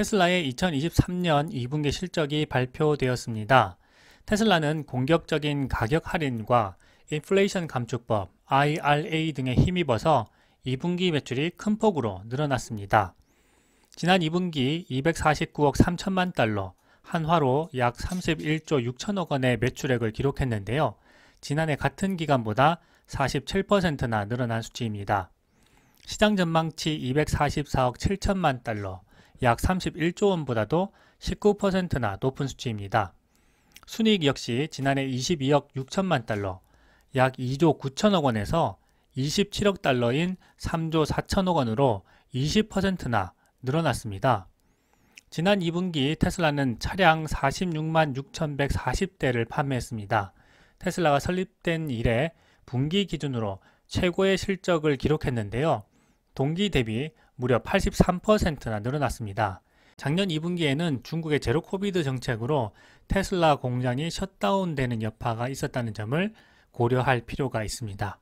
테슬라의 2023년 2분기 실적이 발표되었습니다. 테슬라는 공격적인 가격 할인과 인플레이션 감축법 IRA 등의 힘입어서 2분기 매출이 큰 폭으로 늘어났습니다. 지난 2분기 249억 3천만 달러, 한화로 약 31조 6천억 원의 매출액을 기록했는데요. 지난해 같은 기간보다 47%나 늘어난 수치입니다. 시장 전망치 244억 7천만 달러, 약 31조 원보다도 19%나 높은 수치입니다. 순이익 역시 지난해 22억 6천만 달러, 약 2조 9천억 원에서 27억 달러인 3조 4천억 원으로 20%나 늘어났습니다. 지난 2분기 테슬라는 차량 46만 6,140대를 판매했습니다. 테슬라가 설립된 이래 분기 기준으로 최고의 실적을 기록했는데요. 동기 대비 무려 83%나 늘어났습니다. 작년 2분기에는 중국의 제로 코비드 정책으로 테슬라 공장이 셧다운되는 여파가 있었다는 점을 고려할 필요가 있습니다.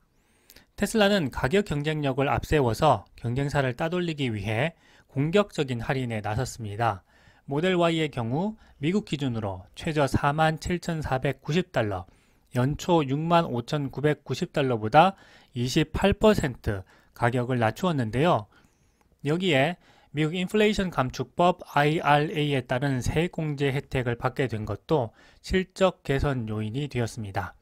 테슬라는 가격 경쟁력을 앞세워서 경쟁사를 따돌리기 위해 공격적인 할인에 나섰습니다. 모델 Y의 경우 미국 기준으로 최저 47,490달러, 연초 65,990달러보다 28% 가격을 낮추었는데요. 여기에 미국 인플레이션 감축법 IRA에 따른 세액공제 혜택을 받게 된 것도 실적 개선 요인이 되었습니다.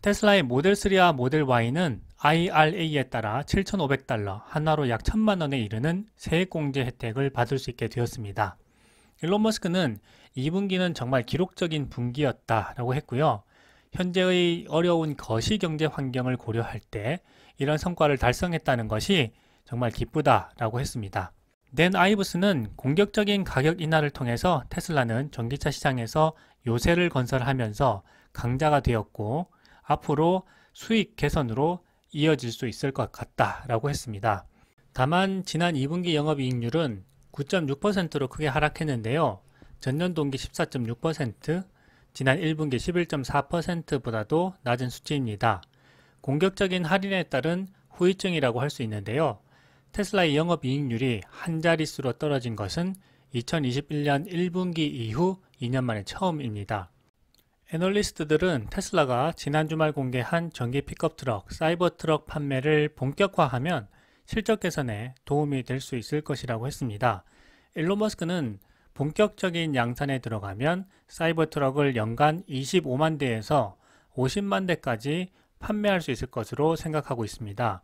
테슬라의 모델3와 모델Y는 IRA에 따라 7,500달러, 하나로약 1천만원에 이르는 세액공제 혜택을 받을 수 있게 되었습니다. 일론 머스크는 2분기는 정말 기록적인 분기였다라고 했고요. 현재의 어려운 거시경제 환경을 고려할 때 이런 성과를 달성했다는 것이 정말 기쁘다라고 했습니다. 댄 아이브스는 공격적인 가격 인하를 통해서 테슬라는 전기차 시장에서 요새를 건설하면서 강자가 되었고 앞으로 수익 개선으로 이어질 수 있을 것 같다라고 했습니다. 다만 지난 2분기 영업이익률은 9.6%로 크게 하락했는데요. 전년 동기 14.6%, 지난 1분기 11.4%보다도 낮은 수치입니다. 공격적인 할인에 따른 후유증이라고 할 수 있는데요. 테슬라의 영업이익률이 한 자릿수로 떨어진 것은 2021년 1분기 이후 2년 만에 처음입니다. 애널리스트들은 테슬라가 지난 주말 공개한 전기 픽업 트럭, 사이버 트럭 판매를 본격화하면 실적 개선에 도움이 될 수 있을 것이라고 했습니다. 일론 머스크는 본격적인 양산에 들어가면 사이버 트럭을 연간 25만 대에서 50만 대까지 판매할 수 있을 것으로 생각하고 있습니다.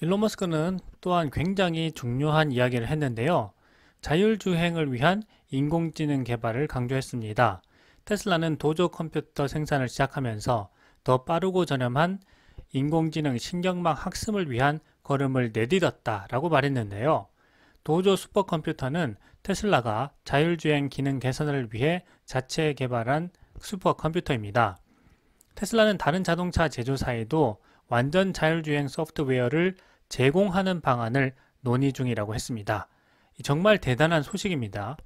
일론 머스크는 또한 굉장히 중요한 이야기를 했는데요. 자율주행을 위한 인공지능 개발을 강조했습니다. 테슬라는 도조 컴퓨터 생산을 시작하면서 더 빠르고 저렴한 인공지능 신경망 학습을 위한 걸음을 내딛었다라고 말했는데요. 도조 슈퍼컴퓨터는 테슬라가 자율주행 기능 개선을 위해 자체 개발한 슈퍼컴퓨터입니다. 테슬라는 다른 자동차 제조사에도 완전 자율주행 소프트웨어를 제공하는 방안을 논의 중이라고 했습니다. 정말 대단한 소식입니다.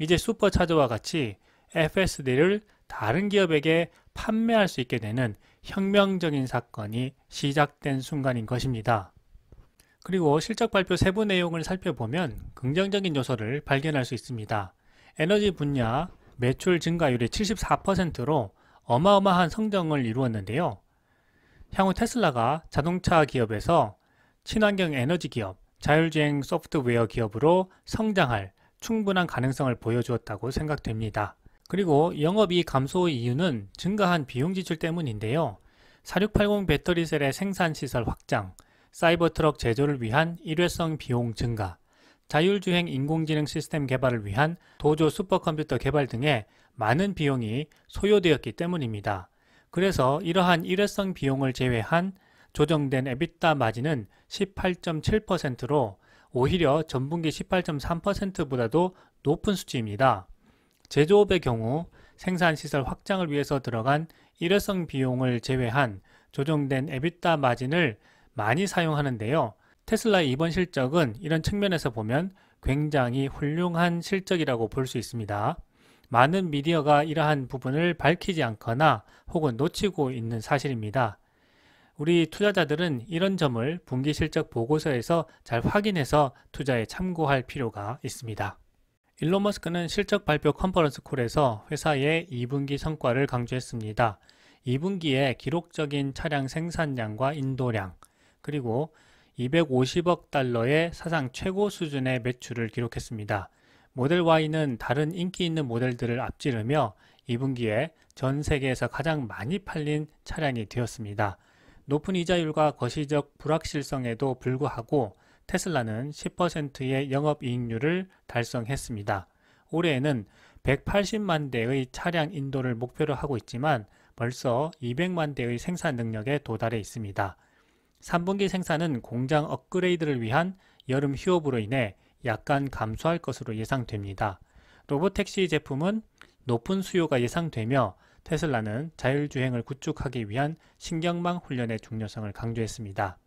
이제 슈퍼차저와 같이 FSD를 다른 기업에게 판매할 수 있게 되는 혁명적인 사건이 시작된 순간인 것입니다. 그리고 실적 발표 세부 내용을 살펴보면 긍정적인 요소를 발견할 수 있습니다. 에너지 분야 매출 증가율이 74%로 어마어마한 성장을 이루었는데요. 향후 테슬라가 자동차 기업에서 친환경 에너지 기업, 자율주행 소프트웨어 기업으로 성장할 충분한 가능성을 보여주었다고 생각됩니다. 그리고 영업이익 감소 이유는 증가한 비용 지출 때문인데요. 4680 배터리셀의 생산시설 확장, 사이버트럭 제조를 위한 일회성 비용 증가, 자율주행 인공지능 시스템 개발을 위한 도조 슈퍼컴퓨터 개발 등의 많은 비용이 소요되었기 때문입니다. 그래서 이러한 일회성 비용을 제외한 조정된 에비타 마진은 18.7%로 오히려 전분기 18.3%보다도 높은 수치입니다. 제조업의 경우 생산시설 확장을 위해서 들어간 일회성 비용을 제외한 조정된 에비타 마진을 많이 사용하는데요. 테슬라의 이번 실적은 이런 측면에서 보면 굉장히 훌륭한 실적이라고 볼 수 있습니다. 많은 미디어가 이러한 부분을 밝히지 않거나 혹은 놓치고 있는 사실입니다. 우리 투자자들은 이런 점을 분기 실적 보고서에서 잘 확인해서 투자에 참고할 필요가 있습니다. 일론 머스크는 실적 발표 컨퍼런스 콜에서 회사의 2분기 성과를 강조했습니다. 2분기에 기록적인 차량 생산량과 인도량, 그리고 250억 달러의 사상 최고 수준의 매출을 기록했습니다. 모델 Y는 다른 인기 있는 모델들을 앞지르며 2분기에 전 세계에서 가장 많이 팔린 차량이 되었습니다. 높은 이자율과 거시적 불확실성에도 불구하고 테슬라는 10%의 영업이익률을 달성했습니다. 올해에는 180만 대의 차량 인도를 목표로 하고 있지만 벌써 200만 대의 생산 능력에 도달해 있습니다. 3분기 생산은 공장 업그레이드를 위한 여름 휴업으로 인해 약간 감소할 것으로 예상됩니다. 로보택시 제품은 높은 수요가 예상되며 테슬라는 자율주행을 구축하기 위한 신경망 훈련의 중요성을 강조했습니다.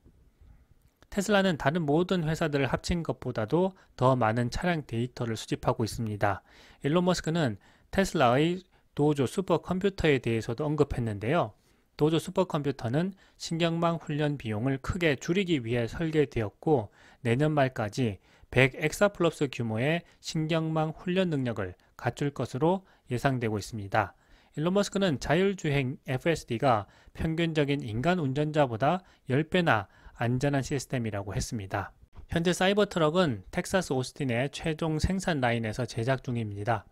테슬라는 다른 모든 회사들을 합친 것보다도 더 많은 차량 데이터를 수집하고 있습니다. 일론 머스크는 테슬라의 도조 슈퍼컴퓨터에 대해서도 언급했는데요. 도조 슈퍼컴퓨터는 신경망 훈련 비용을 크게 줄이기 위해 설계되었고 내년 말까지 100 엑사플럽스 규모의 신경망 훈련 능력을 갖출 것으로 예상되고 있습니다. 일론 머스크는 자율주행 FSD가 평균적인 인간 운전자보다 10배나 안전한 시스템이라고 했습니다. 현재 사이버트럭은 텍사스 오스틴의 최종 생산 라인에서 제작 중입니다.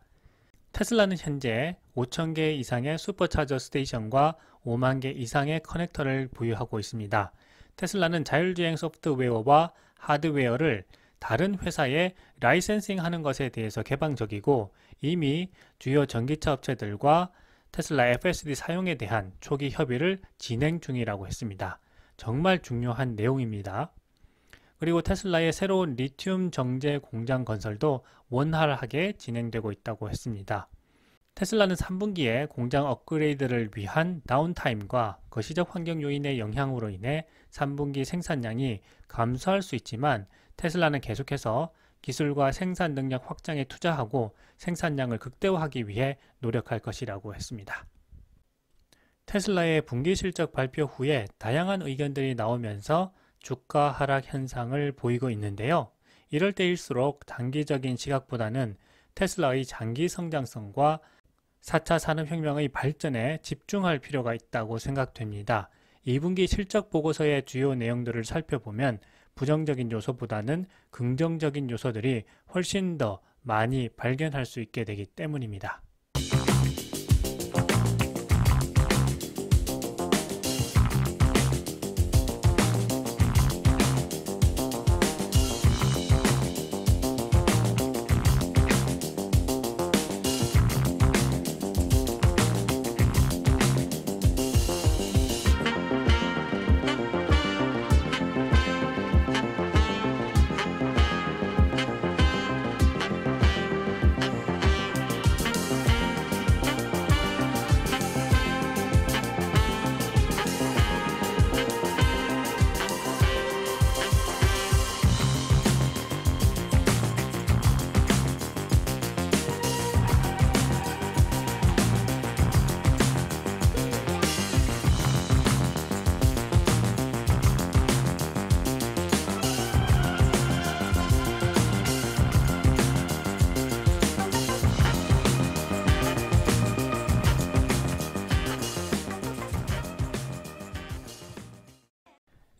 테슬라는 현재 5,000개 이상의 슈퍼차저 스테이션과 5만 개 이상의 커넥터를 보유하고 있습니다. 테슬라는 자율주행 소프트웨어와 하드웨어를 다른 회사에 라이센싱 하는 것에 대해서 개방적이고 이미 주요 전기차 업체들과 테슬라 FSD 사용에 대한 초기 협의를 진행 중이라고 했습니다. 정말 중요한 내용입니다. 그리고 테슬라의 새로운 리튬 정제 공장 건설도 원활하게 진행되고 있다고 했습니다. 테슬라는 3분기에 공장 업그레이드를 위한 다운타임과 거시적 그 환경 요인의 영향으로 인해 3분기 생산량이 감소할 수 있지만 테슬라는 계속해서 기술과 생산 능력 확장에 투자하고 생산량을 극대화하기 위해 노력할 것이라고 했습니다. 테슬라의 분기 실적 발표 후에 다양한 의견들이 나오면서 주가 하락 현상을 보이고 있는데요. 이럴 때일수록 단기적인 시각보다는 테슬라의 장기 성장성과 4차 산업혁명의 발전에 집중할 필요가 있다고 생각됩니다. 2분기 실적 보고서의 주요 내용들을 살펴보면 부정적인 요소보다는 긍정적인 요소들이 훨씬 더 많이 발견할 수 있게 되기 때문입니다.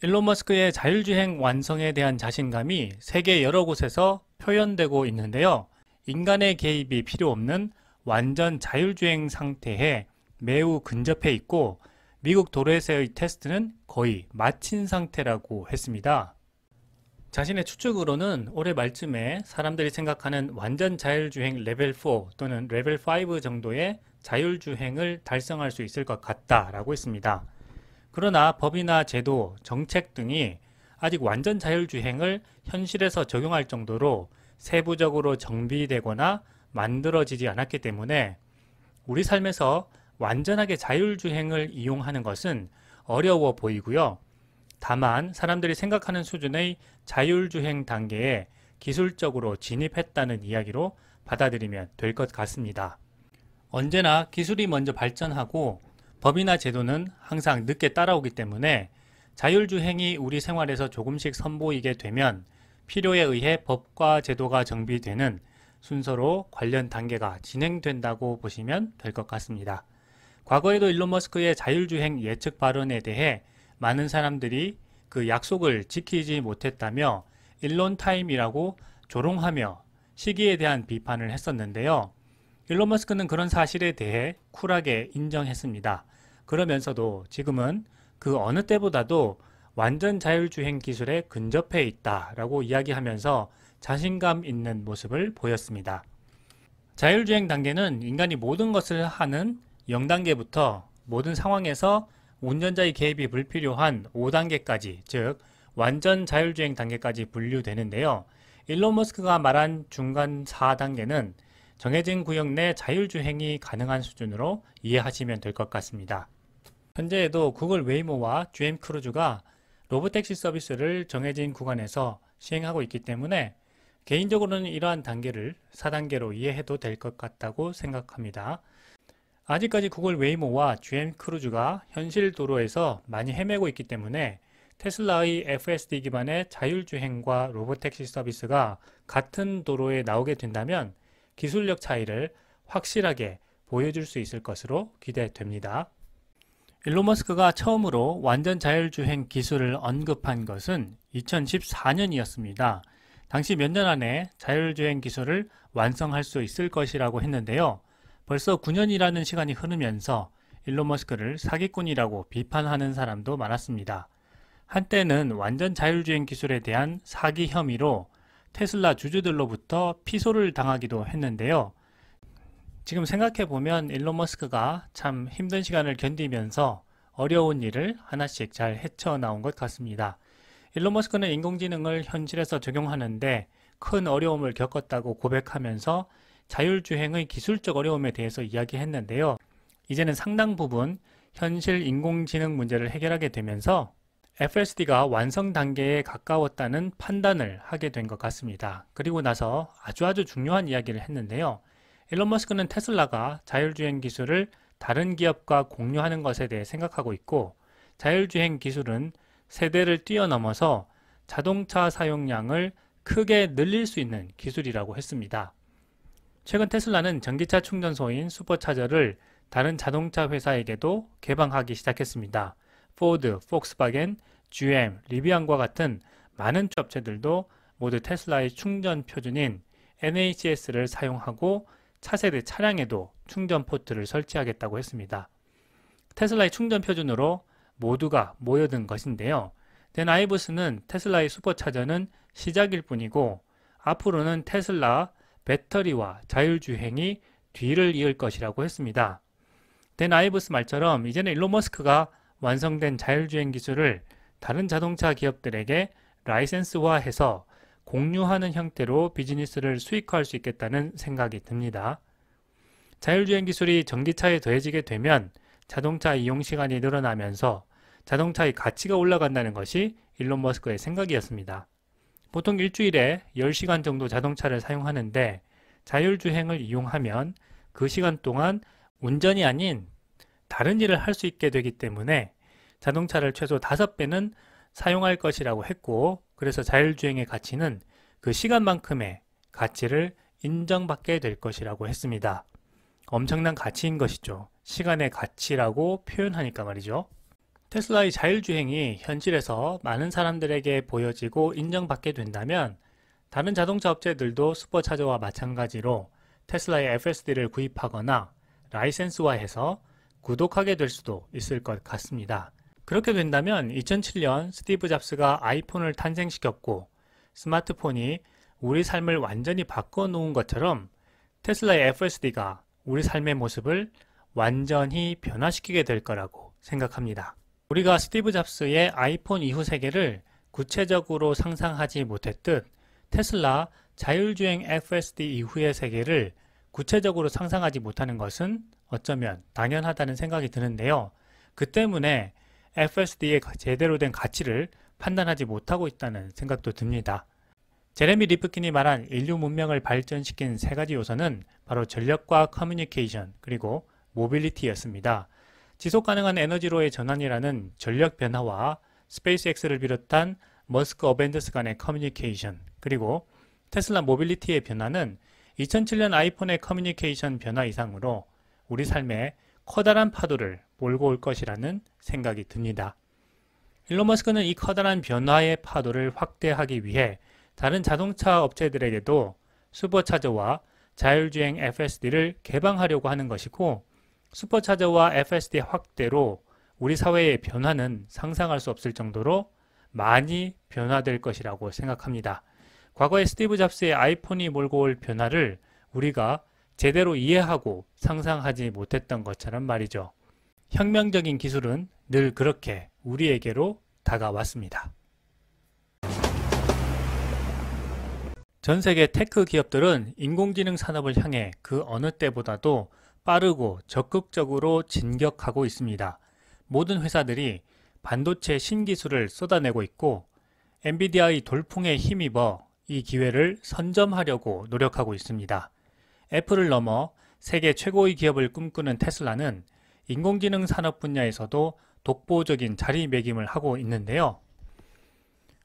일론 머스크의 자율주행 완성에 대한 자신감이 세계 여러 곳에서 표현되고 있는데요. 인간의 개입이 필요 없는 완전 자율주행 상태에 매우 근접해 있고 미국 도로에서의 테스트는 거의 마친 상태라고 했습니다. 자신의 추측으로는 올해 말쯤에 사람들이 생각하는 완전 자율주행 레벨 4 또는 레벨 5 정도의 자율주행을 달성할 수 있을 것 같다라고 했습니다. 그러나 법이나 제도, 정책 등이 아직 완전 자율주행을 현실에서 적용할 정도로 세부적으로 정비되거나 만들어지지 않았기 때문에 우리 삶에서 완전하게 자율주행을 이용하는 것은 어려워 보이고요. 다만 사람들이 생각하는 수준의 자율주행 단계에 기술적으로 진입했다는 이야기로 받아들이면 될 것 같습니다. 언제나 기술이 먼저 발전하고 법이나 제도는 항상 늦게 따라오기 때문에 자율주행이 우리 생활에서 조금씩 선보이게 되면 필요에 의해 법과 제도가 정비되는 순서로 관련 단계가 진행된다고 보시면 될 것 같습니다. 과거에도 일론 머스크의 자율주행 예측 발언에 대해 많은 사람들이 그 약속을 지키지 못했다며 일론 타임이라고 조롱하며 시기에 대한 비판을 했었는데요. 일론 머스크는 그런 사실에 대해 쿨하게 인정했습니다. 그러면서도 지금은 그 어느 때보다도 완전 자율주행 기술에 근접해 있다라고 이야기하면서 자신감 있는 모습을 보였습니다. 자율주행 단계는 인간이 모든 것을 하는 0단계부터 모든 상황에서 운전자의 개입이 불필요한 5단계까지 즉 완전 자율주행 단계까지 분류되는데요. 일론 머스크가 말한 중간 4단계는 정해진 구역 내 자율주행이 가능한 수준으로 이해하시면 될 것 같습니다. 현재에도 구글 웨이모와 GM 크루즈가 로보택시 서비스를 정해진 구간에서 시행하고 있기 때문에 개인적으로는 이러한 단계를 4단계로 이해해도 될 것 같다고 생각합니다. 아직까지 구글 웨이모와 GM 크루즈가 현실 도로에서 많이 헤매고 있기 때문에 테슬라의 FSD 기반의 자율주행과 로보택시 서비스가 같은 도로에 나오게 된다면 기술력 차이를 확실하게 보여줄 수 있을 것으로 기대됩니다. 일론 머스크가 처음으로 완전 자율주행 기술을 언급한 것은 2014년이었습니다. 당시 몇 년 안에 자율주행 기술을 완성할 수 있을 것이라고 했는데요. 벌써 9년이라는 시간이 흐르면서 일론 머스크를 사기꾼이라고 비판하는 사람도 많았습니다. 한때는 완전 자율주행 기술에 대한 사기 혐의로 테슬라 주주들로부터 피소를 당하기도 했는데요. 지금 생각해보면 일론 머스크가 참 힘든 시간을 견디면서 어려운 일을 하나씩 잘 헤쳐나온 것 같습니다. 일론 머스크는 인공지능을 현실에서 적용하는데 큰 어려움을 겪었다고 고백하면서 자율주행의 기술적 어려움에 대해서 이야기했는데요. 이제는 상당 부분 현실 인공지능 문제를 해결하게 되면서 FSD가 완성 단계에 가까웠다는 판단을 하게 된 것 같습니다. 그리고 나서 아주 아주 중요한 이야기를 했는데요. 일론 머스크는 테슬라가 자율주행 기술을 다른 기업과 공유하는 것에 대해 생각하고 있고 자율주행 기술은 세대를 뛰어넘어서 자동차 사용량을 크게 늘릴 수 있는 기술이라고 했습니다. 최근 테슬라는 전기차 충전소인 슈퍼차저를 다른 자동차 회사에게도 개방하기 시작했습니다. 포드, 폭스바겐, GM, 리비안과 같은 많은 업체들도 모두 테슬라의 충전 표준인 NHS를 사용하고 차세대 차량에도 충전 포트를 설치하겠다고 했습니다. 테슬라의 충전 표준으로 모두가 모여든 것인데요. 덴 아이브스는 테슬라의 슈퍼차저는 시작일 뿐이고 앞으로는 테슬라 배터리와 자율주행이 뒤를 이을 것이라고 했습니다. 덴 아이브스 말처럼 이제는 일론 머스크가 완성된 자율주행 기술을 다른 자동차 기업들에게 라이센스화해서 공유하는 형태로 비즈니스를 수익화할 수 있겠다는 생각이 듭니다. 자율주행 기술이 전기차에 더해지게 되면 자동차 이용 시간이 늘어나면서 자동차의 가치가 올라간다는 것이 일론 머스크의 생각이었습니다. 보통 일주일에 10시간 정도 자동차를 사용하는데 자율주행을 이용하면 그 시간 동안 운전이 아닌 다른 일을 할 수 있게 되기 때문에 자동차를 최소 5배는 사용할 것이라고 했고 그래서 자율주행의 가치는 그 시간만큼의 가치를 인정받게 될 것이라고 했습니다. 엄청난 가치인 것이죠. 시간의 가치라고 표현하니까 말이죠. 테슬라의 자율주행이 현실에서 많은 사람들에게 보여지고 인정받게 된다면 다른 자동차 업체들도 슈퍼차저와 마찬가지로 테슬라의 FSD를 구입하거나 라이센스화해서 구독하게 될 수도 있을 것 같습니다. 그렇게 된다면 2007년 스티브 잡스가 아이폰을 탄생시켰고 스마트폰이 우리 삶을 완전히 바꿔놓은 것처럼 테슬라의 FSD가 우리 삶의 모습을 완전히 변화시키게 될 거라고 생각합니다. 우리가 스티브 잡스의 아이폰 이후 세계를 구체적으로 상상하지 못했듯 테슬라 자율주행 FSD 이후의 세계를 구체적으로 상상하지 못하는 것은 어쩌면 당연하다는 생각이 드는데요. 그 때문에 FSD의 제대로 된 가치를 판단하지 못하고 있다는 생각도 듭니다. 제레미 리프킨이 말한 인류 문명을 발전시킨 세 가지 요소는 바로 전력과 커뮤니케이션 그리고 모빌리티였습니다. 지속 가능한 에너지로의 전환이라는 전력 변화와 스페이스X를 비롯한 머스크 어벤져스 간의 커뮤니케이션 그리고 테슬라 모빌리티의 변화는 2007년 아이폰의 커뮤니케이션 변화 이상으로 우리 삶에 커다란 파도를 몰고 올 것이라는 생각이 듭니다. 일론 머스크는 이 커다란 변화의 파도를 확대하기 위해 다른 자동차 업체들에게도 슈퍼차저와 자율주행 FSD를 개방하려고 하는 것이고 슈퍼차저와 FSD 확대로 우리 사회의 변화는 상상할 수 없을 정도로 많이 변화될 것이라고 생각합니다. 과거의 스티브 잡스의 아이폰이 몰고 올 변화를 우리가 제대로 이해하고 상상하지 못했던 것처럼 말이죠. 혁명적인 기술은 늘 그렇게 우리에게로 다가왔습니다. 전 세계 테크 기업들은 인공지능 산업을 향해 그 어느 때보다도 빠르고 적극적으로 진격하고 있습니다. 모든 회사들이 반도체 신기술을 쏟아내고 있고 엔비디아의 돌풍에 힘입어 이 기회를 선점하려고 노력하고 있습니다. 애플을 넘어 세계 최고의 기업을 꿈꾸는 테슬라는 인공지능 산업 분야에서도 독보적인 자리매김을 하고 있는데요.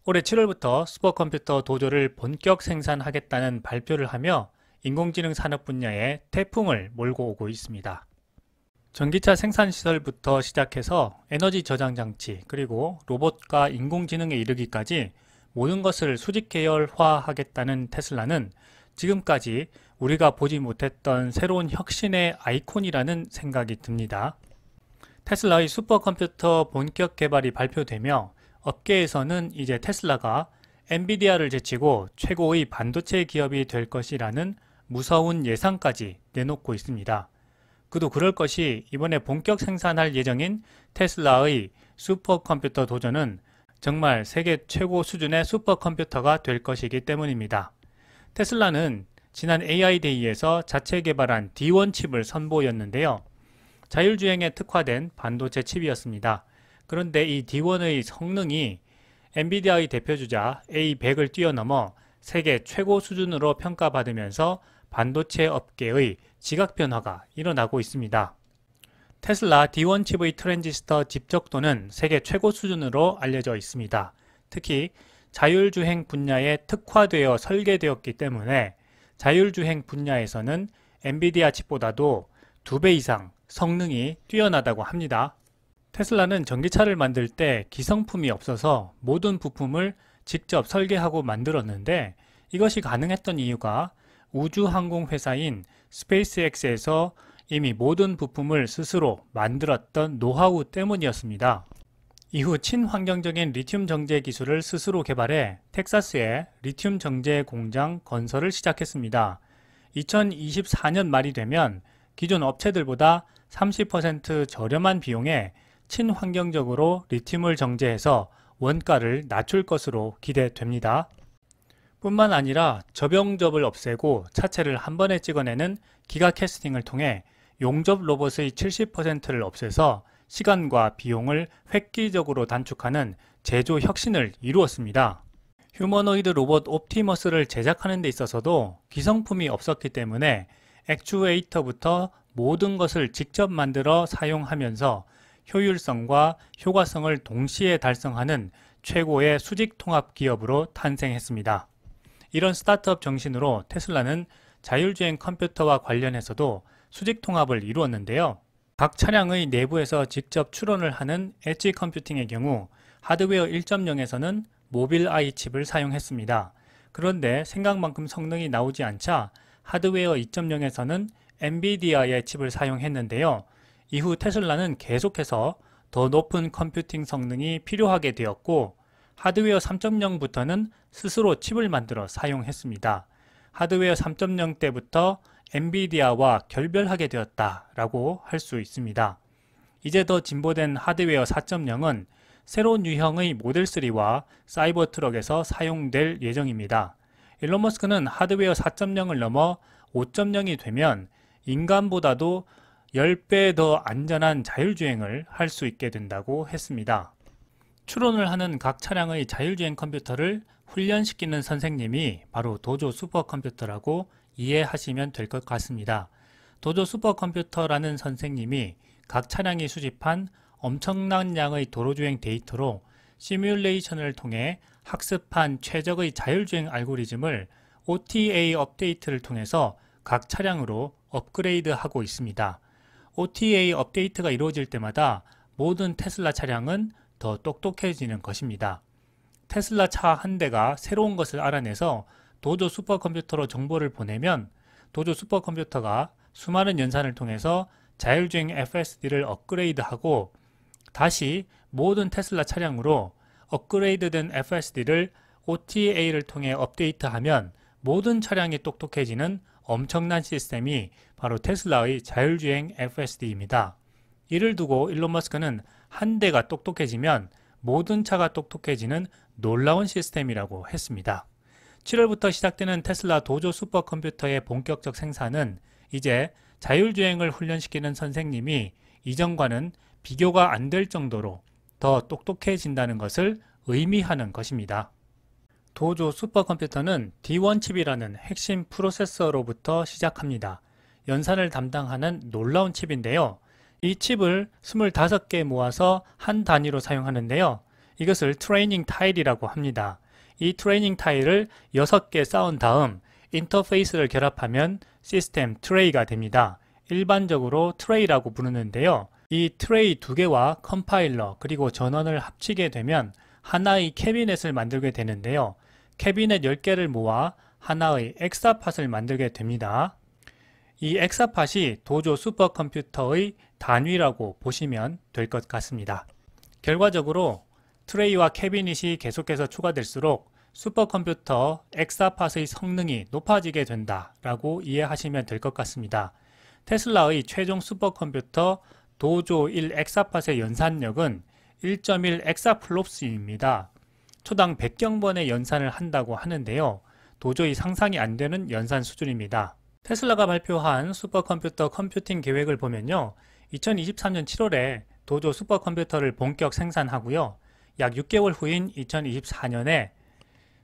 올해 7월부터 슈퍼컴퓨터 도조를 본격 생산하겠다는 발표를 하며 인공지능 산업 분야에 태풍을 몰고 오고 있습니다. 전기차 생산시설부터 시작해서 에너지 저장장치 그리고 로봇과 인공지능에 이르기까지 모든 것을 수직 계열화하겠다는 테슬라는 지금까지 우리가 보지 못했던 새로운 혁신의 아이콘이라는 생각이 듭니다. 테슬라의 슈퍼컴퓨터 본격 개발이 발표되며 업계에서는 이제 테슬라가 엔비디아를 제치고 최고의 반도체 기업이 될 것이라는 무서운 예상까지 내놓고 있습니다. 그도 그럴 것이 이번에 본격 생산할 예정인 테슬라의 슈퍼컴퓨터 도전은 정말 세계 최고 수준의 슈퍼컴퓨터가 될 것이기 때문입니다. 테슬라는 지난 AI데이에서 자체 개발한 D1 칩을 선보였는데요. 자율주행에 특화된 반도체 칩이었습니다. 그런데 이 D1의 성능이 엔비디아의 대표주자 A100을 뛰어넘어 세계 최고 수준으로 평가받으면서 반도체 업계의 지각 변화가 일어나고 있습니다. 테슬라 D1 칩의 트랜지스터 집적도는 세계 최고 수준으로 알려져 있습니다. 특히 자율주행 분야에 특화되어 설계되었기 때문에 자율주행 분야에서는 엔비디아 칩보다도 2배 이상 성능이 뛰어나다고 합니다. 테슬라는 전기차를 만들 때 기성품이 없어서 모든 부품을 직접 설계하고 만들었는데 이것이 가능했던 이유가 우주항공회사인 스페이스X에서 이미 모든 부품을 스스로 만들었던 노하우 때문이었습니다. 이후 친환경적인 리튬 정제 기술을 스스로 개발해 텍사스에 리튬 정제 공장 건설을 시작했습니다. 2024년 말이 되면 기존 업체들보다 30% 저렴한 비용에 친환경적으로 리튬을 정제해서 원가를 낮출 것으로 기대됩니다. 뿐만 아니라 저병접을 없애고 차체를 한 번에 찍어내는 기가 캐스팅을 통해 용접 로봇의 70%를 없애서 시간과 비용을 획기적으로 단축하는 제조 혁신을 이루었습니다. 휴머노이드 로봇 옵티머스를 제작하는 데 있어서도 기성품이 없었기 때문에 액추에이터부터 모든 것을 직접 만들어 사용하면서 효율성과 효과성을 동시에 달성하는 최고의 수직 통합 기업으로 탄생했습니다. 이런 스타트업 정신으로 테슬라는 자율주행 컴퓨터와 관련해서도 수직 통합을 이루었는데요. 각 차량의 내부에서 직접 추론을 하는 엣지 컴퓨팅의 경우 하드웨어 1.0에서는 모빌 아이 칩을 사용했습니다. 그런데 생각만큼 성능이 나오지 않자 하드웨어 2.0에서는 엔비디아의 칩을 사용했는데요. 이후 테슬라는 계속해서 더 높은 컴퓨팅 성능이 필요하게 되었고 하드웨어 3.0부터는 스스로 칩을 만들어 사용했습니다. 하드웨어 3.0 때부터 엔비디아와 결별하게 되었다라고 할 수 있습니다. 이제 더 진보된 하드웨어 4.0은 새로운 유형의 모델3와 사이버 트럭에서 사용될 예정입니다. 일론 머스크는 하드웨어 4.0을 넘어 5.0이 되면 인간보다도 10배 더 안전한 자율주행을 할 수 있게 된다고 했습니다. 추론을 하는 각 차량의 자율주행 컴퓨터를 훈련시키는 선생님이 바로 도조 슈퍼컴퓨터라고 이해하시면 될 것 같습니다. 도조 슈퍼컴퓨터라는 선생님이 각 차량이 수집한 엄청난 양의 도로주행 데이터로 시뮬레이션을 통해 학습한 최적의 자율주행 알고리즘을 OTA 업데이트를 통해서 각 차량으로 업그레이드하고 있습니다. OTA 업데이트가 이루어질 때마다 모든 테슬라 차량은 더 똑똑해지는 것입니다. 테슬라 차 한 대가 새로운 것을 알아내서 도조 슈퍼컴퓨터로 정보를 보내면 도조 슈퍼컴퓨터가 수많은 연산을 통해서 자율주행 FSD를 업그레이드하고 다시 모든 테슬라 차량으로 업그레이드된 FSD를 OTA를 통해 업데이트하면 모든 차량이 똑똑해지는 엄청난 시스템이 바로 테슬라의 자율주행 FSD입니다. 이를 두고 일론 머스크는 한 대가 똑똑해지면 모든 차가 똑똑해지는 놀라운 시스템이라고 했습니다. 7월부터 시작되는 테슬라 도조 슈퍼컴퓨터의 본격적 생산은 이제 자율주행을 훈련시키는 선생님이 이전과는 비교가 안 될 정도로 더 똑똑해진다는 것을 의미하는 것입니다. 도조 슈퍼컴퓨터는 D1 칩이라는 핵심 프로세서로부터 시작합니다. 연산을 담당하는 놀라운 칩인데요. 이 칩을 25개 모아서 한 단위로 사용하는데요. 이것을 트레이닝 타일이라고 합니다. 이 트레이닝 타일을 6개 쌓은 다음 인터페이스를 결합하면 시스템 트레이가 됩니다. 일반적으로 트레이라고 부르는데요. 이 트레이 2 개와 컴파일러 그리고 전원을 합치게 되면 하나의 캐비넷을 만들게 되는데요. 캐비넷 10개를 모아 하나의 엑사팟을 만들게 됩니다. 이 엑사팟이 도조 슈퍼컴퓨터의 단위라고 보시면 될 것 같습니다. 결과적으로 트레이와 캐비닛이 계속해서 추가될수록 슈퍼컴퓨터 엑사팟의 성능이 높아지게 된다라고 이해하시면 될 것 같습니다. 테슬라의 최종 슈퍼컴퓨터 도조 1 엑사팟의 연산력은 1.1 엑사플롭스입니다. 초당 100경번의 연산을 한다고 하는데요. 도저히 상상이 안 되는 연산 수준입니다. 테슬라가 발표한 슈퍼컴퓨터 컴퓨팅 계획을 보면요. 2023년 7월에 도조 슈퍼컴퓨터를 본격 생산하고요. 약 6개월 후인 2024년에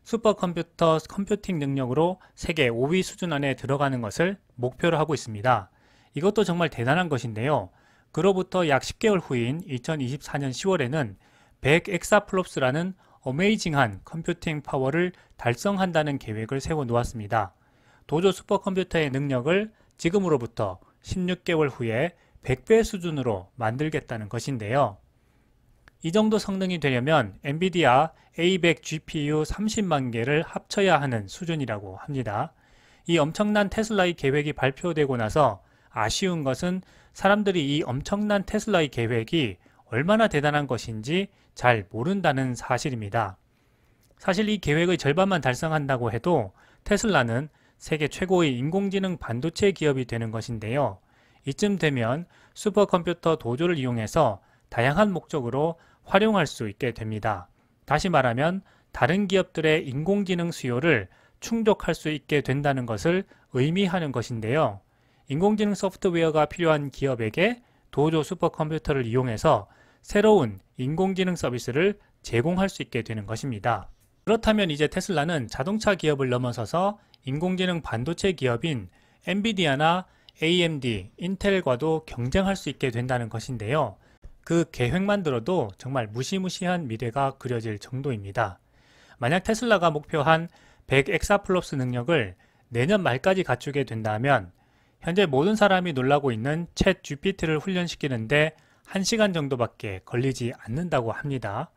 슈퍼컴퓨터 컴퓨팅 능력으로 세계 5위 수준 안에 들어가는 것을 목표로 하고 있습니다. 이것도 정말 대단한 것인데요. 그로부터 약 10개월 후인 2024년 10월에는 100엑사플롭스라는 어메이징한 컴퓨팅 파워를 달성한다는 계획을 세워놓았습니다. 도조 슈퍼컴퓨터의 능력을 지금으로부터 16개월 후에 100배 수준으로 만들겠다는 것인데요. 이 정도 성능이 되려면 엔비디아 A100 GPU 30만 개를 합쳐야 하는 수준이라고 합니다. 이 엄청난 테슬라의 계획이 발표되고 나서 아쉬운 것은 사람들이 이 엄청난 테슬라의 계획이 얼마나 대단한 것인지 잘 모른다는 사실입니다. 사실 이 계획의 절반만 달성한다고 해도 테슬라는 세계 최고의 인공지능 반도체 기업이 되는 것인데요. 이쯤 되면 슈퍼컴퓨터 도조를 이용해서 다양한 목적으로 활용할 수 있게 됩니다. 다시 말하면 다른 기업들의 인공지능 수요를 충족할 수 있게 된다는 것을 의미하는 것인데요. 인공지능 소프트웨어가 필요한 기업에게 도조 슈퍼컴퓨터를 이용해서 새로운 인공지능 서비스를 제공할 수 있게 되는 것입니다. 그렇다면 이제 테슬라는 자동차 기업을 넘어서서 인공지능 반도체 기업인 엔비디아나 AMD, 인텔과도 경쟁할 수 있게 된다는 것인데요. 그 계획만 들어도 정말 무시무시한 미래가 그려질 정도입니다. 만약 테슬라가 목표한 100 엑사플롭스 능력을 내년 말까지 갖추게 된다면 현재 모든 사람이 놀라고 있는 챗 GPT를 훈련시키는데 1시간 정도밖에 걸리지 않는다고 합니다.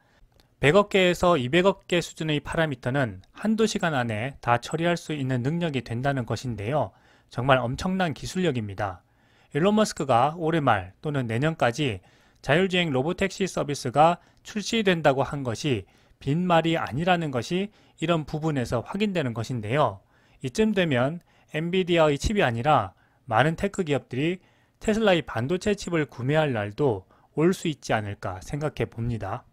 100억 개에서 200억 개 수준의 파라미터는 한두 시간 안에 다 처리할 수 있는 능력이 된다는 것인데요. 정말 엄청난 기술력입니다. 일론 머스크가 올해 말 또는 내년까지 자율주행 로보택시 서비스가 출시된다고 한 것이 빈말이 아니라는 것이 이런 부분에서 확인되는 것인데요. 이쯤 되면 엔비디아의 칩이 아니라 많은 테크 기업들이 테슬라의 반도체 칩을 구매할 날도 올 수 있지 않을까 생각해 봅니다.